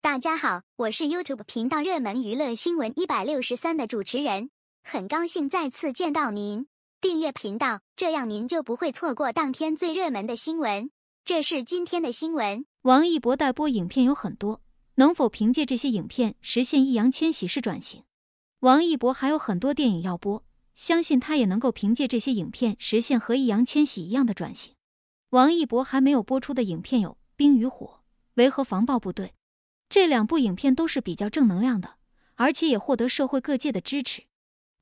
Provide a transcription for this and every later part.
大家好，我是 YouTube 频道热门娱乐新闻一百六十三的主持人，很高兴再次见到您。订阅频道，这样您就不会错过当天最热门的新闻。这是今天的新闻。王一博待播影片有很多，能否凭借这些影片实现易烊千玺式转型？王一博还有很多电影要播，相信他也能够凭借这些影片实现和易烊千玺一样的转型。王一博还没有播出的影片有《冰与火》《维和防暴部队》。这两部影片都是比较正能量的，而且也获得社会各界的支持。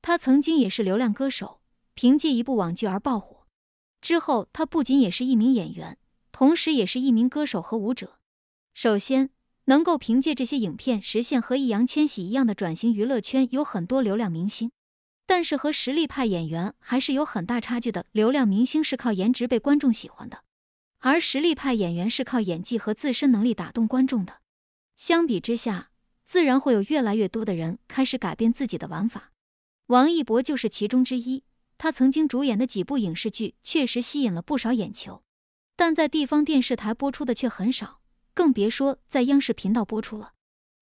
他曾经也是流量歌手，凭借一部网剧而爆火。之后，他不仅也是一名演员，同时也是一名歌手和舞者。首先，能够凭借这些影片实现和易烊千玺一样的转型娱乐圈，有很多流量明星，但是和实力派演员还是有很大差距的。流量明星是靠颜值被观众喜欢的，而实力派演员是靠演技和自身能力打动观众的。相比之下，自然会有越来越多的人开始改变自己的玩法。王一博就是其中之一。他曾经主演的几部影视剧确实吸引了不少眼球，但在地方电视台播出的却很少，更别说在央视频道播出了。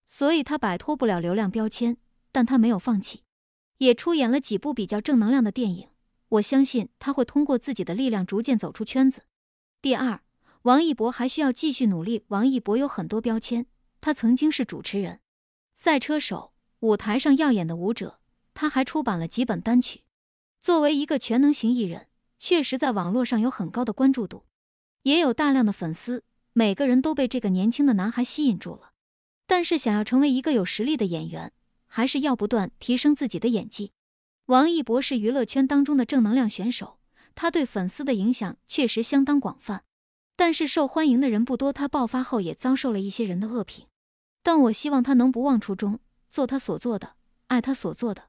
所以，他摆脱不了流量标签，但他没有放弃，也出演了几部比较正能量的电影。我相信他会通过自己的力量逐渐走出圈子。第二，王一博还需要继续努力。王一博有很多标签。他曾经是主持人、赛车手、舞台上耀眼的舞者，他还出版了几本单曲。作为一个全能型艺人，确实在网络上有很高的关注度，也有大量的粉丝。每个人都被这个年轻的男孩吸引住了。但是，想要成为一个有实力的演员，还是要不断提升自己的演技。王一博是娱乐圈当中的正能量选手，他对粉丝的影响确实相当广泛。但是，受欢迎的人不多。他爆发后也遭受了一些人的恶评。但我希望他能不忘初衷，做他所做的，爱他所做的。